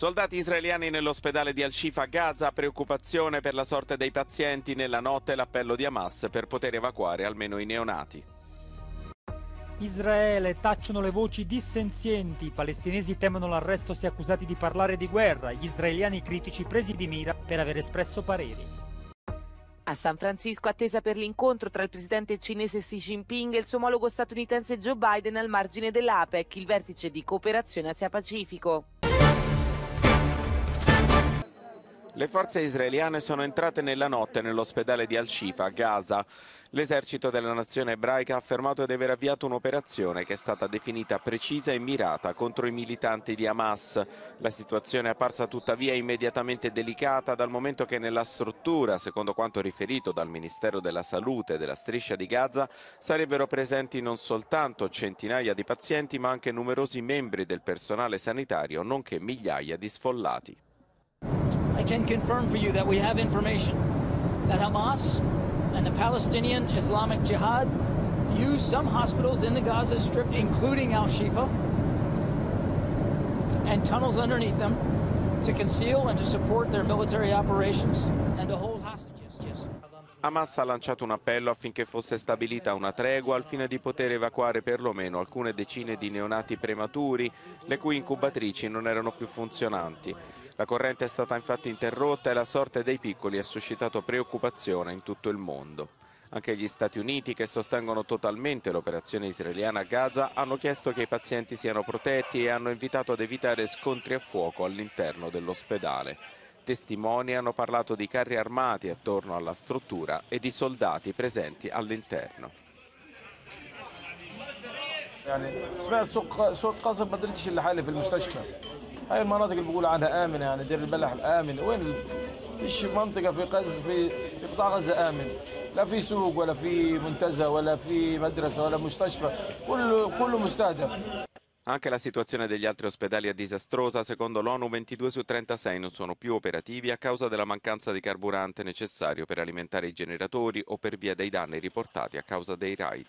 Soldati israeliani nell'ospedale di Al-Shifa a Gaza, preoccupazione per la sorte dei pazienti. Nella notte l'appello di Hamas per poter evacuare almeno i neonati. Israele tacciono le voci dissenzienti, i palestinesi temono l'arresto se accusati di parlare di guerra, gli israeliani critici presi di mira per aver espresso pareri. A San Francisco attesa per l'incontro tra il presidente cinese Xi Jinping e il suo omologo statunitense Joe Biden al margine dell'APEC, il vertice di cooperazione Asia-Pacifico. Le forze israeliane sono entrate nella notte nell'ospedale di Al-Shifa, Gaza. L'esercito della nazione ebraica ha affermato di aver avviato un'operazione che è stata definita precisa e mirata contro i militanti di Hamas. La situazione è apparsa tuttavia immediatamente delicata dal momento che nella struttura, secondo quanto riferito dal Ministero della Salute della striscia di Gaza, sarebbero presenti non soltanto centinaia di pazienti ma anche numerosi membri del personale sanitario, nonché migliaia di sfollati. I can confirm for you that we have information that Hamas and the Palestinian Islamic Jihad use some hospitals in the Gaza Strip, including Al Shifa, and tunnels underneath them to conceal and to support their military operations and to hold hostages. Yes. Hamas ha lanciato un appello affinché fosse stabilita una tregua al fine di poter evacuare perlomeno alcune decine di neonati prematuri, le cui incubatrici non erano più funzionanti. La corrente è stata infatti interrotta e la sorte dei piccoli ha suscitato preoccupazione in tutto il mondo. Anche gli Stati Uniti, che sostengono totalmente l'operazione israeliana a Gaza, hanno chiesto che i pazienti siano protetti e hanno invitato ad evitare scontri a fuoco all'interno dell'ospedale. Testimoni hanno parlato di carri armati attorno alla struttura e di soldati presenti all'interno. يعني سمعت صوت قصف ما دريتش اللي حالي في المستشفى هاي المناطق اللي بيقولوا عنها امنه يعني دير البلح الامن وين فيش منطقه في غزه في, قطاع غزه امن لا في سوق ولا في منتزه ولا في مدرسه ولا مستشفى كله كله مستهدف Anche la situazione degli altri ospedali è disastrosa, secondo l'ONU 22 su 36 non sono più operativi a causa della mancanza di carburante necessario per alimentare i generatori o per via dei danni riportati a causa dei raid.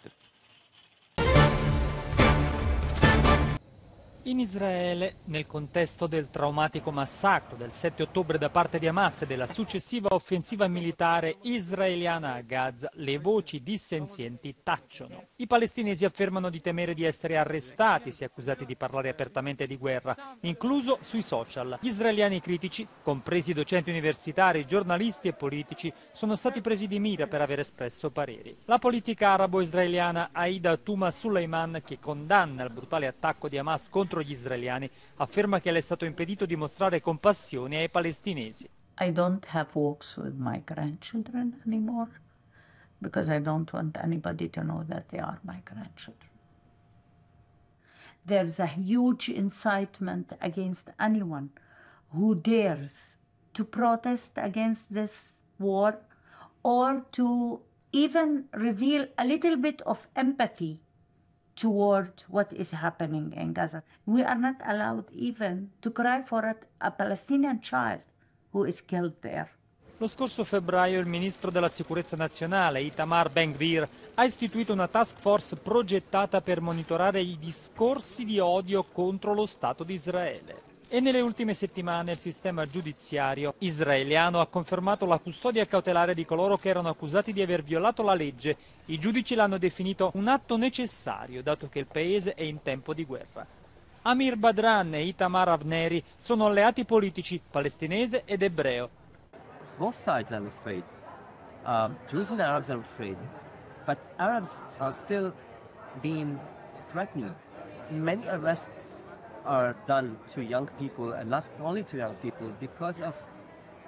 In Israele, nel contesto del traumatico massacro del 7 ottobre da parte di Hamas e della successiva offensiva militare israeliana a Gaza, le voci dissenzienti tacciono. I palestinesi affermano di temere di essere arrestati se accusati di parlare apertamente di guerra, incluso sui social. Gli israeliani critici, compresi docenti universitari, giornalisti e politici, sono stati presi di mira per aver espresso pareri. La politica arabo-israeliana Aida Tuma Suleiman, che condanna il brutale attacco di Hamas contro contro gli israeliani. Afferma che le è stato impedito di mostrare compassione ai palestinesi. I don't have walks with my grandchildren anymore because I don't want anybody to know that they are my grandchildren. There's a huge incitement against anyone who dares to protest against this war or to even reveal a little bit of empathy toward what is happening in Gaza. We are not allowed even to cry for a, a Palestinian child who is killed there. Lo scorso febbraio il ministro della sicurezza nazionale, Itamar Ben-Gvir, ha istituito una task force progettata per monitorare i discorsi di odio contro lo Stato di Israele. E nelle ultime settimane il sistema giudiziario israeliano ha confermato la custodia cautelare di coloro che erano accusati di aver violato la legge. I giudici l'hanno definito un atto necessario, dato che il paese è in tempo di guerra. Amir Badran e Itamar Avneri sono alleati politici palestinese ed ebreo. Both sides are afraid. Um, Jews and Arabs are afraid. But Arabs are still being threatened. Many arrests are done to young people and not only to young people because of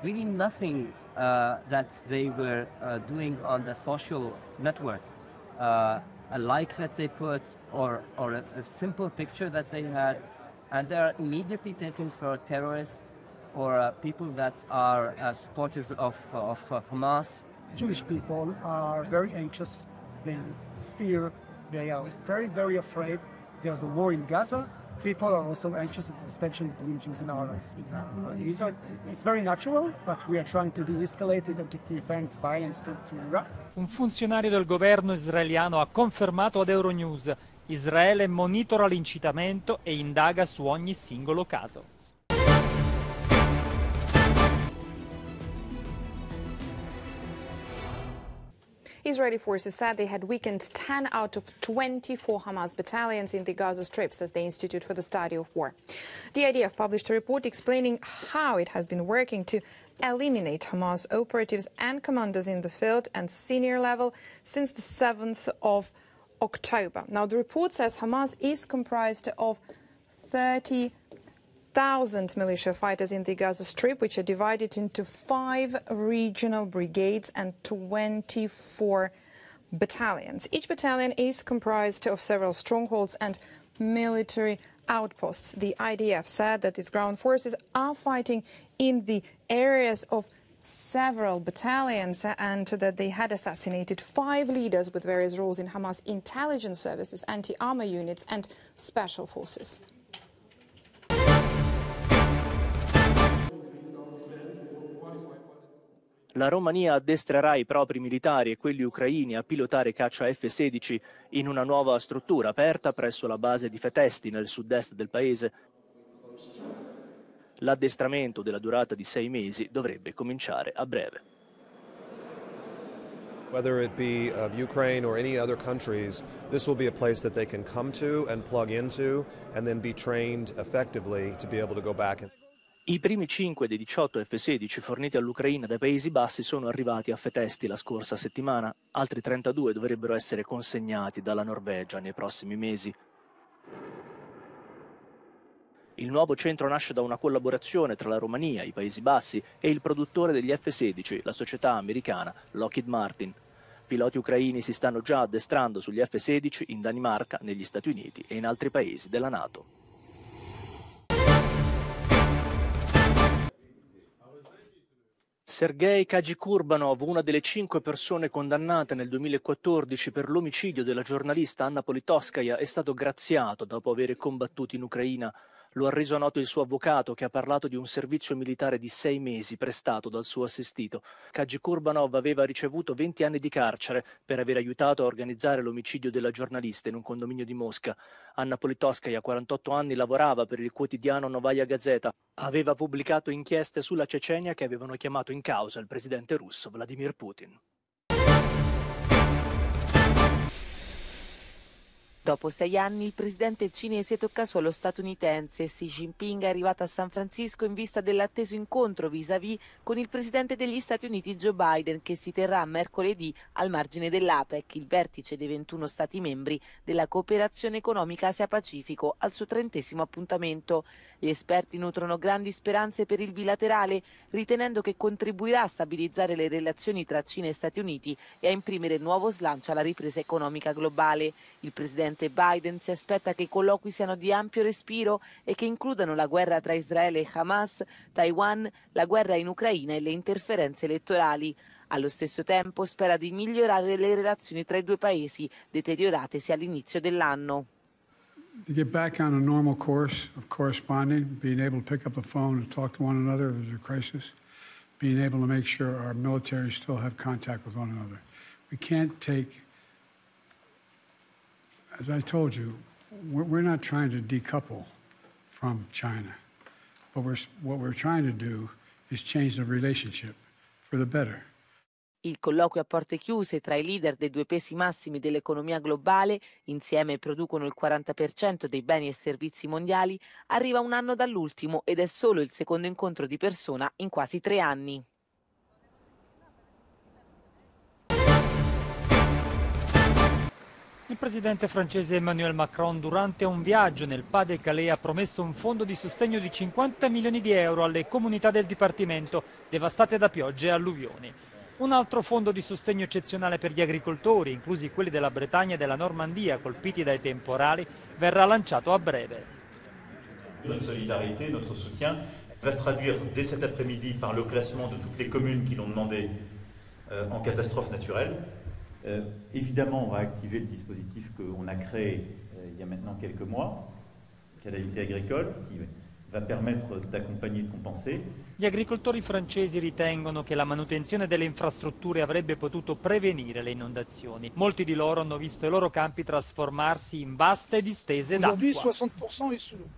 really nothing uh, that they were uh, doing on the social networks. Uh, a like that they put or, or a, a, simple picture that they had and they are immediately taken for terrorists or uh, people that are uh, supporters of, of uh, Hamas. Jewish people are very anxious, they fear, they are very, very afraid. There's a war in Gaza, people are also anxious, especially religions in our These it's very natural, but we are trying to de-escalate it and to prevent violence to, to erupt. Un funzionario del governo israeliano ha confermato ad Euronews Israele monitora l'incitamento e indaga su ogni singolo caso. Israeli forces said they had weakened 10 out of 24 Hamas battalions in the Gaza Strip, says the Institute for the Study of War. The IDF published a report explaining how it has been working to eliminate Hamas operatives and commanders in the field and senior level since the 7th of October. Now, the report says Hamas is comprised of 30 1,000 militia fighters in the Gaza Strip, which are divided into five regional brigades and 24 battalions. Each battalion is comprised of several strongholds and military outposts. The IDF said that its ground forces are fighting in the areas of several battalions and that they had assassinated five leaders with various roles in Hamas intelligence services, anti-armor units and special forces. La Romania addestrerà i propri militari e quelli ucraini a pilotare caccia F-16 in una nuova struttura aperta presso la base di Fetesti nel sud-est del paese. L'addestramento della durata di sei mesi dovrebbe cominciare a breve. whether it be uh, Ukraine or any other countries, this will be a place that they can come to and plug into and then be trained effectively to be able to go back. And- i primi 5 dei 18 F-16 forniti all'Ucraina dai Paesi Bassi sono arrivati a Fetesti la scorsa settimana, altri 32 dovrebbero essere consegnati dalla Norvegia nei prossimi mesi. Il nuovo centro nasce da una collaborazione tra la Romania, i Paesi Bassi e il produttore degli F-16, la società americana Lockheed Martin. Piloti ucraini si stanno già addestrando sugli F-16 in Danimarca, negli Stati Uniti e in altri paesi della Nato. Sergei Kajikurbanov, una delle cinque persone condannate nel 2014 per l'omicidio della giornalista Anna Politoskaya, è stato graziato dopo aver combattuto in Ucraina. Lo ha reso noto il suo avvocato che ha parlato di un servizio militare di sei mesi prestato dal suo assistito. Kaji Kurbanov aveva ricevuto 20 anni di carcere per aver aiutato a organizzare l'omicidio della giornalista in un condominio di Mosca. Anna Politoskaya, 48 anni, lavorava per il quotidiano Novaya Gazeta. Aveva pubblicato inchieste sulla Cecenia che avevano chiamato in causa il presidente russo Vladimir Putin. Dopo sei anni il presidente cinese tocca suolo statunitense. Xi Jinping è arrivato a San Francisco in vista dell'atteso incontro vis-à-vis -vis con il presidente degli Stati Uniti Joe Biden che si terrà mercoledì al margine dell'APEC, il vertice dei 21 Stati membri della cooperazione economica Asia-Pacifico, al suo trentesimo appuntamento. Gli esperti nutrono grandi speranze per il bilaterale, ritenendo che contribuirà a stabilizzare le relazioni tra Cina e Stati Uniti e a imprimere nuovo slancio alla ripresa economica globale. Il presidente presidente Biden si aspetta che i colloqui siano di ampio respiro e che includano la guerra tra Israele e Hamas, Taiwan, la guerra in Ucraina e le interferenze elettorali. Allo stesso tempo spera di migliorare le relazioni tra i due paesi, deterioratesi all'inizio dell'anno. To get back on a normal course of corresponding, being able to pick up the phone and talk to one another if there's a crisis, being able to make sure our military still have contact with one another. We can't take as I told you, we're not trying to decouple from China, but we're, what we're trying to do is change the relationship for the better. Il colloquio a porte chiuse tra i leader dei due pesi massimi dell'economia globale, insieme producono il 40% dei beni e servizi mondiali, arriva un anno dall'ultimo ed è solo il secondo incontro di persona in quasi tre anni. Il presidente francese Emmanuel Macron durante un viaggio nel Pas-de-Calais ha promesso un fondo di sostegno di 50 milioni di euro alle comunità del dipartimento devastate da piogge e alluvioni. Un altro fondo di sostegno eccezionale per gli agricoltori, inclusi quelli della Bretagna e della Normandia colpiti dai temporali, verrà lanciato a breve. Notre solidarité, notre soutien va se traduire dès cet après-midi par le classement de toutes les communes qui l'ont demandé euh, en catastrophe naturelle. Euh, évidemment, on va activer le dispositif qu'on a créé euh, il y a maintenant quelques mois, Canalité agricole, qui va permettre d'accompagner et de compenser. Gli agricoltori francesi ritengono que la manutenzione des infrastructures avrebbe potuto prévenir les inondations. Molti di loro hanno visto i loro campi trasformarsi in vaste distese d'acqua. Aujourd'hui, 60% est sous l'eau.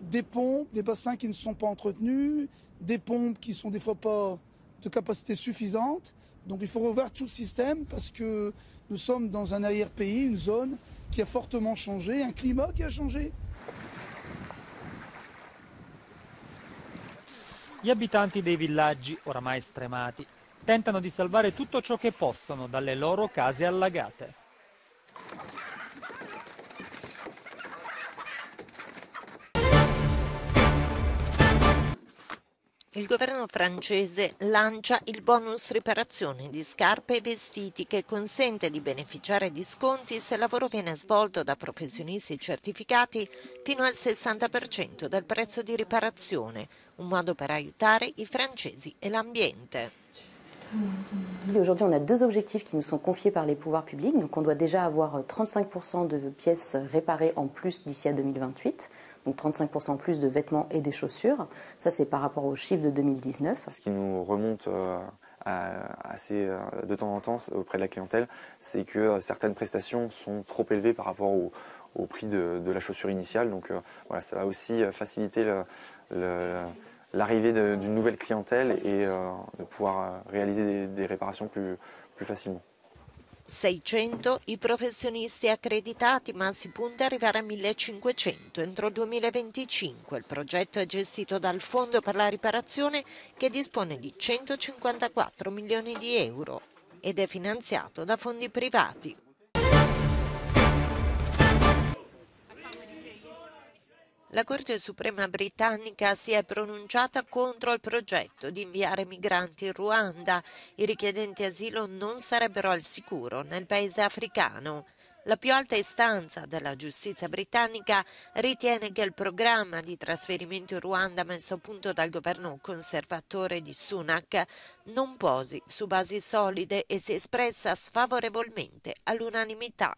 Des pompes, des bassins qui ne sont pas entretenus, des pompes qui sont des fois pas de capacité suffisante, Donc il faut revoir tout le système parce que nous sommes dans un arrière-pays, une zone qui a fortement changé, un climat qui a changé. Gli abitanti dei villaggi, oramai stremati, tentano di salvare tutto ciò che possono dalle loro case allagate. Il governo francese lancia il bonus riparazione di scarpe e vestiti che consente di beneficiare di sconti se il lavoro viene svolto da professionisti certificati fino al 60% del prezzo di riparazione, un modo per aiutare i francesi e l'ambiente. Oggi abbiamo due obiettivi che qui nous sont confiés par les pouvoirs publics. Donc, on 35% di pièce riparate in più d'ici à 2028. donc 35% plus de vêtements et des chaussures. Ça, c'est par rapport au chiffre de 2019. Ce qui nous remonte euh, assez euh, de temps en temps auprès de la clientèle, c'est que euh, certaines prestations sont trop élevées par rapport au, prix de, la chaussure initiale. Donc voilà, ça va aussi faciliter l'arrivée d'une nouvelle clientèle et de pouvoir réaliser des, réparations plus facilement. 600 i professionisti accreditati, ma si punta ad arrivare a 1500 entro il 2025. Il progetto è gestito dal Fondo per la riparazione che dispone di 154 milioni di euro ed è finanziato da fondi privati. La Corte Suprema britannica si è pronunciata contro il progetto di inviare migranti in Ruanda. I richiedenti asilo non sarebbero al sicuro nel paese africano. La più alta istanza della giustizia britannica ritiene che il programma di trasferimento in Ruanda messo a punto dal governo conservatore di Sunak non posi su basi solide e si è espressa sfavorevolmente all'unanimità.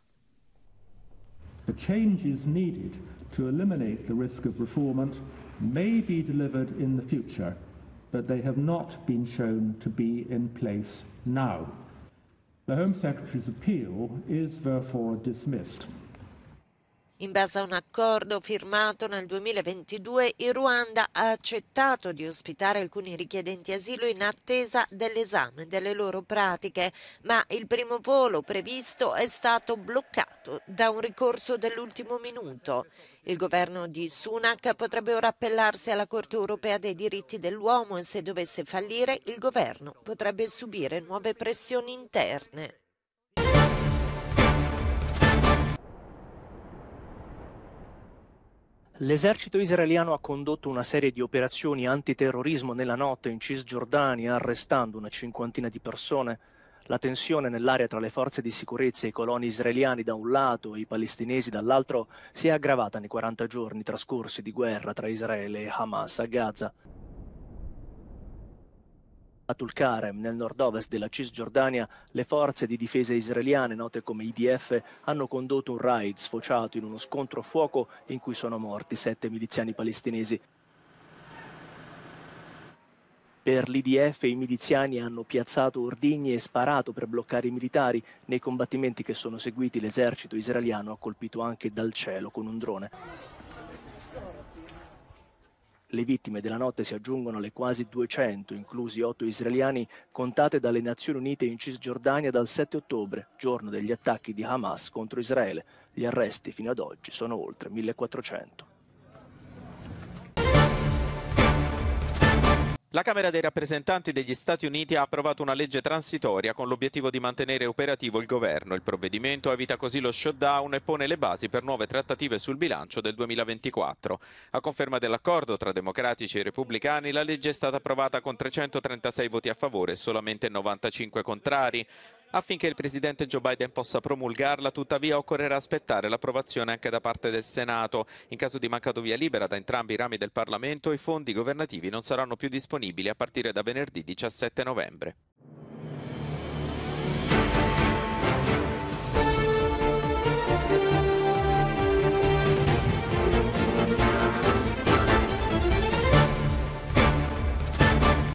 The change needed to eliminate the risk of reformant may be delivered in the future, but they have not been shown to be in place now. The Home Secretary's appeal is therefore dismissed. In base a un accordo firmato nel 2022, il Ruanda ha accettato di ospitare alcuni richiedenti asilo in attesa dell'esame delle loro pratiche, ma il primo volo previsto è stato bloccato da un ricorso dell'ultimo minuto. Il governo di Sunak potrebbe ora appellarsi alla Corte europea dei diritti dell'uomo e se dovesse fallire il governo potrebbe subire nuove pressioni interne. L'esercito israeliano ha condotto una serie di operazioni antiterrorismo nella notte in Cisgiordania, arrestando una cinquantina di persone. La tensione nell'area tra le forze di sicurezza e i coloni israeliani da un lato e i palestinesi dall'altro si è aggravata nei 40 giorni trascorsi di guerra tra Israele e Hamas a Gaza. A Tulkarem, nel nord-ovest della Cisgiordania, le forze di difesa israeliane, note come IDF, hanno condotto un raid sfociato in uno scontro a fuoco in cui sono morti sette miliziani palestinesi. Per l'IDF i miliziani hanno piazzato ordigni e sparato per bloccare i militari. Nei combattimenti che sono seguiti l'esercito israeliano ha colpito anche dal cielo con un drone. Le vittime della notte si aggiungono alle quasi 200, inclusi 8 israeliani, contate dalle Nazioni Unite in Cisgiordania dal 7 ottobre, giorno degli attacchi di Hamas contro Israele. Gli arresti fino ad oggi sono oltre 1400. La Camera dei rappresentanti degli Stati Uniti ha approvato una legge transitoria con l'obiettivo di mantenere operativo il governo. Il provvedimento evita così lo shutdown e pone le basi per nuove trattative sul bilancio del 2024. A conferma dell'accordo tra democratici e repubblicani, la legge è stata approvata con 336 voti a favore e solamente 95 contrari affinché il presidente Joe Biden possa promulgarla, tuttavia occorrerà aspettare l'approvazione anche da parte del Senato. In caso di mancato via libera da entrambi i rami del Parlamento, i fondi governativi non saranno più disponibili a partire da venerdì 17 novembre.